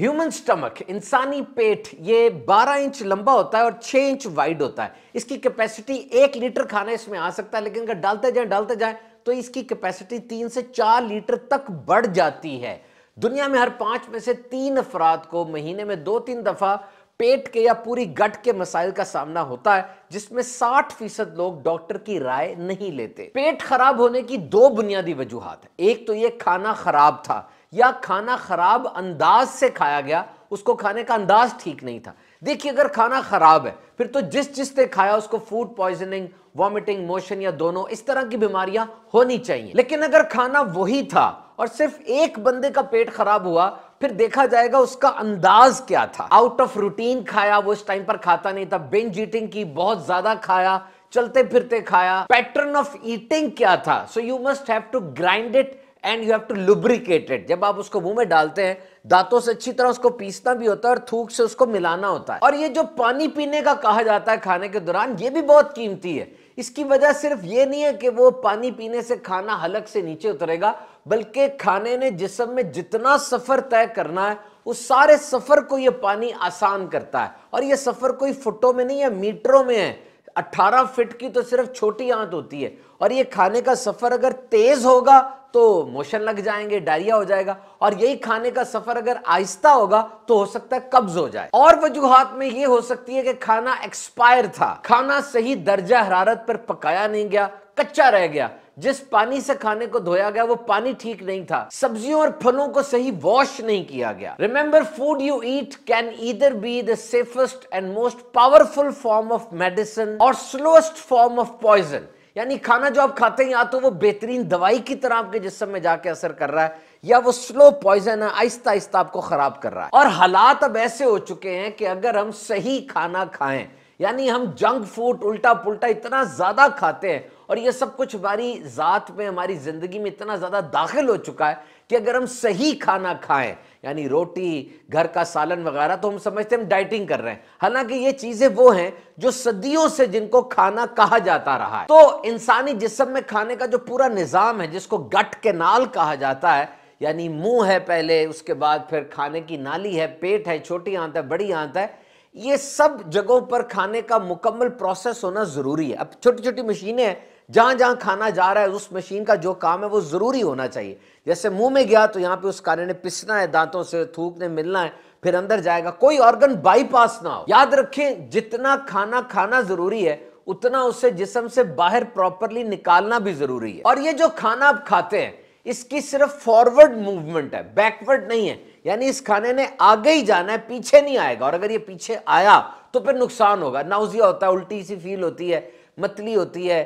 human stomach इंसानी पेट ये 12 inch लंबा होता है और 6 इंच वाइड होता है इसकी कैपेसिटी एक लीटर खाना इसमें आ सकता है लेकिन अगर डालते जाए डालते जाए तो इसकी कैपेसिटी तीन से चार लीटर तक बढ़ जाती है दुनिया में हर पांच में से तीन अफराद को महीने में दो तीन दफ़ा पेट के या पूरी गट के मसाइल का सामना होता है जिसमें 60 फीसद लोग डॉक्टर की राय नहीं लेते पेट खराब होने की दो बुनियादी वजूहत एक तो ये खाना खराब था या खाना खराब अंदाज से खाया गया उसको खाने का अंदाज ठीक नहीं था देखिए अगर खाना खराब है फिर तो जिस जिस ने खाया उसको फूड पॉइजनिंग वॉमिटिंग मोशन या दोनों इस तरह की बीमारियां होनी चाहिए लेकिन अगर खाना वही था और सिर्फ एक बंदे का पेट खराब हुआ फिर देखा जाएगा उसका अंदाज क्या था आउट ऑफ रूटीन खाया वो इस टाइम पर खाता नहीं था बेन ईटिंग की बहुत ज्यादा खाया चलते फिरते खाया पैटर्न ऑफ ईटिंग क्या था so you must have to grind it and you have to lubricated जब आप उसको मुंह में डालते हैं दांतों से अच्छी तरह उसको पीसना भी होता है और थूक से उसको मिलाना होता है और ये जो पानी पीने का कहा जाता है खाने के दौरान ये भी बहुत कीमती है इसकी वजह सिर्फ ये नहीं है कि वो पानी पीने से खाना हलक से नीचे उतरेगा बल्कि खाने ने जिसम में जितना सफ़र तय करना है उस सारे सफ़र को ये पानी आसान करता है और ये सफ़र कोई फुटों में नहीं है मीटरों में है 18 फिट की तो सिर्फ छोटी आंत होती है और ये खाने का सफ़र अगर तेज़ होगा तो मोशन लग जाएंगे डायरिया हो जाएगा और यही खाने का सफर अगर आहिस्ता होगा तो हो सकता है कब्ज हो जाए और वजूहत में ये हो सकती है कि खाना एक्सपायर था खाना सही दर्जा हरारत पर पकाया नहीं गया कच्चा रह गया जिस पानी से खाने को धोया गया वो पानी ठीक नहीं था सब्जियों और फलों को सही वॉश नहीं किया गया remember food you eat can either be the safest and most powerful form of medicine और स्लोएस्ट फॉर्म ऑफ पॉइजन यानी खाना जो आप खाते हैं या तो वो बेहतरीन दवाई की तरह आपके जिसम में जाके असर कर रहा है या वो स्लो पॉइजन है आहिस्ता आहिस्ता आपको खराब कर रहा है और हालात अब ऐसे हो चुके हैं कि अगर हम सही खाना खाएं यानी हम जंक फूड उल्टा पुल्टा इतना ज्यादा खाते हैं और ये सब कुछ हमारी ज़ात में हमारी ज़िंदगी में इतना ज़्यादा दाखिल हो चुका है कि अगर हम सही खाना खाएं यानी रोटी घर का सालन वगैरह तो हम समझते हैं हम डाइटिंग कर रहे हैं हालांकि ये चीज़ें वो हैं जो सदियों से जिनको खाना कहा जाता रहा है तो इंसानी जिसम में खाने का जो पूरा निज़ाम है जिसको गट के नाल कहा जाता है यानी मुंह है पहले उसके बाद फिर खाने की नाली है पेट है छोटी आंत है बड़ी आंत है ये सब जगहों पर खाने का मुकम्मल प्रोसेस होना ज़रूरी है अब छोटी छोटी मशीनें हैं जहां जहां खाना जा रहा है उस मशीन का जो काम है वो ज़रूरी होना चाहिए जैसे मुंह में गया तो यहां पे उस कार्य ने पिसना है दांतों से थूकने मिलना है फिर अंदर जाएगा कोई ऑर्गन बाईपास ना हो याद रखें जितना खाना खाना ज़रूरी है उतना उसे जिसम से बाहर प्रॉपरली निकालना भी ज़रूरी है और ये जो खाना आप खाते हैं इसकी सिर्फ फॉरवर्ड मूवमेंट है बैकवर्ड नहीं है यानी इस खाने ने आगे ही जाना है पीछे नहीं आएगा और अगर ये पीछे आया तो फिर नुकसान होगा नाउजिया होता है उल्टी सी फील होती है मतली होती है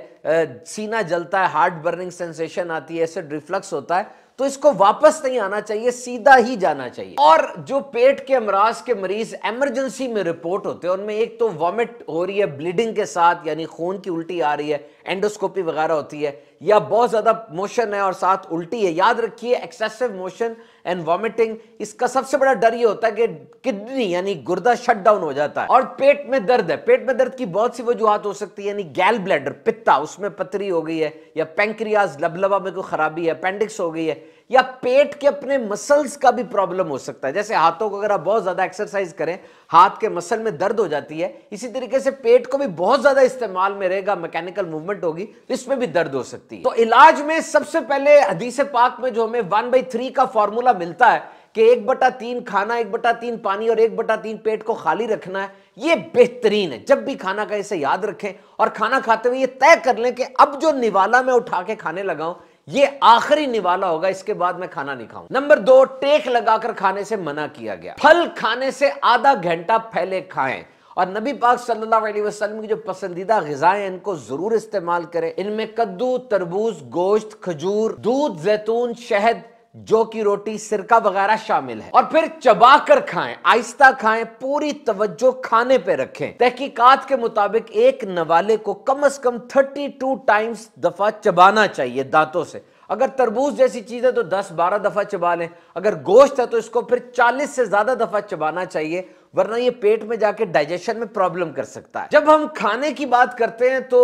सीना जलता है हार्ट बर्निंग सेंसेशन आती है एसिड रिफ्लक्स होता है तो इसको वापस नहीं आना चाहिए सीधा ही जाना चाहिए और जो पेट के अमराज के मरीज एमरजेंसी में रिपोर्ट होते हैं उनमें एक तो वॉमिट हो रही है ब्लीडिंग के साथ यानी खून की उल्टी आ रही है एंडोस्कोपी वगैरह होती है या बहुत ज्यादा मोशन है और साथ उल्टी है याद रखिए एक्सेसिव मोशन एंड वॉमिटिंग इसका सबसे बड़ा डर ये होता है कि किडनी यानी गुर्दा शट डाउन हो जाता है और पेट में दर्द है पेट में दर्द की बहुत सी वजूहत हो सकती है यानी गैल ब्लैडर पित्ता उसमें पतरी हो गई है या पेंक्रियाज लबलबा में कोई खराबी है अपेंडिक्स हो गई है या पेट के अपने मसल्स का भी प्रॉब्लम हो सकता है जैसे हाथों को अगर आप बहुत ज़्यादा एक्सरसाइज करें हाथ के मसल में दर्द हो जाती है इसी तरीके से पेट को भी बहुत ज़्यादा इस्तेमाल में रहेगा मैकेनिकल मूवमेंट होगी तो इसमें भी दर्द हो सकती है तो इलाज में सबसे पहले हदीस पाक में जो हमें वन बाई थ्री का फॉर्मूला मिलता है कि एक बटा तीन खाना एक बटा तीन पानी और एक बटा तीन पेट को खाली रखना है ये बेहतरीन है जब भी खाना का इसे याद रखें और खाना खाते हुए ये तय कर लें कि अब जो निवाला मैं उठा के खाने लगाऊं ये आखिरी निवाला होगा इसके बाद मैं खाना नहीं खाऊं नंबर दो टेक लगाकर खाने से मना किया गया फल खाने से आधा घंटा पहले खाएं और नबी पाक सल्लल्लाहु अलैहि वसल्लम की जो पसंदीदा गजाएं इनको ज़रूर इस्तेमाल करें इनमें कद्दू तरबूज गोश्त खजूर दूध जैतून शहद जो कि रोटी सिरका वगैरह शामिल है और फिर चबा कर खाएं आहिस्ता खाए पूरी तवज्जो खाने पे रखें तहकीकात के मुताबिक एक नवाले को कम अज कम 32 टाइम्स दफा चबाना चाहिए दांतों से अगर तरबूज जैसी चीज है तो 10-12 दफा चबा लें अगर गोश्त है तो इसको फिर 40 से ज्यादा दफा चबाना चाहिए वरना ये पेट में जाके डाइजेशन में प्रॉब्लम कर सकता है जब हम खाने की बात करते हैं तो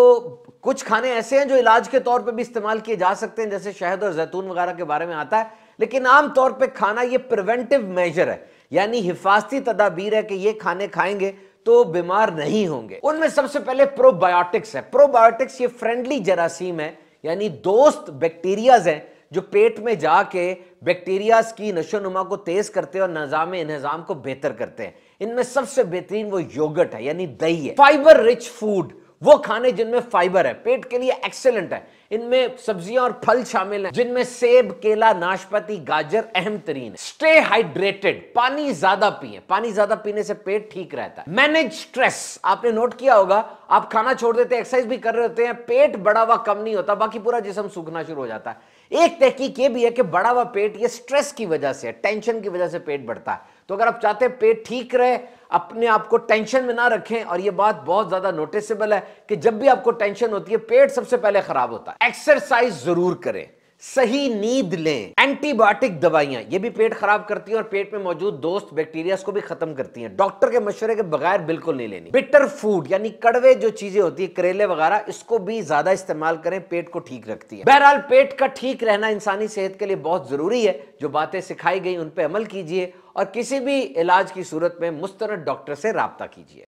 कुछ खाने ऐसे हैं जो इलाज के तौर पे भी इस्तेमाल किए जा सकते हैं जैसे शहद और जैतून वगैरह के बारे में आता है लेकिन आमतौर पे खाना ये प्रिवेंटिव मेजर है यानी हिफाजती तदाबीर है कि ये खाने खाएंगे तो बीमार नहीं होंगे उनमें सबसे पहले प्रोबायोटिक्स है प्रोबायोटिक्स ये फ्रेंडली जरासीम है यानी दोस्त बैक्टीरियाज हैं जो पेट में जाके बैक्टीरियाज की नशोनुमा को तेज करते हैं और निज़ाम इन्हजाम को बेहतर करते हैं इनमें सबसे बेहतरीन वो योगट है यानी दही है फाइबर रिच फूड वो खाने जिनमें फाइबर है पेट के लिए एक्सेलेंट है इनमें सब्जियां और फल शामिल हैं जिनमें सेब केला नाशपाती गाजर अहम तरीन है स्टे हाइड्रेटेड पानी ज्यादा पिए पानी ज्यादा पीने से पेट ठीक रहता है मैनेज स्ट्रेस आपने नोट किया होगा आप खाना छोड़ देते हैं एक्सरसाइज भी कर रहे होते हैं पेट बड़ा हुआ कम नहीं होता बाकी पूरा जिसम सूखना शुरू हो जाता है एक तहकीक ये भी है कि बड़ा हुआ पेट ये स्ट्रेस की वजह से टेंशन की वजह से पेट बढ़ता है तो अगर आप चाहते हैं पेट ठीक रहे अपने आप को टेंशन में ना रखें और ये बात बहुत ज़्यादा नोटिसेबल है कि जब भी आपको टेंशन होती है पेट सबसे पहले ख़राब होता है एक्सरसाइज ज़रूर करें सही नींद लें एंटीबायोटिक दवाइयां ये भी पेट खराब करती हैं और पेट में मौजूद दोस्त बैक्टीरिया को भी खत्म करती हैं डॉक्टर के मशवरे के बगैर बिल्कुल नहीं लेनी बिटर फूड यानी कड़वे जो चीजें होती है करेले वगैरह इसको भी ज्यादा इस्तेमाल करें पेट को ठीक रखती है बहरहाल पेट का ठीक रहना इंसानी सेहत के लिए बहुत जरूरी है जो बातें सिखाई गई उन पर अमल कीजिए और किसी भी इलाज की सूरत में मुस्तरद डॉक्टर से रबता कीजिए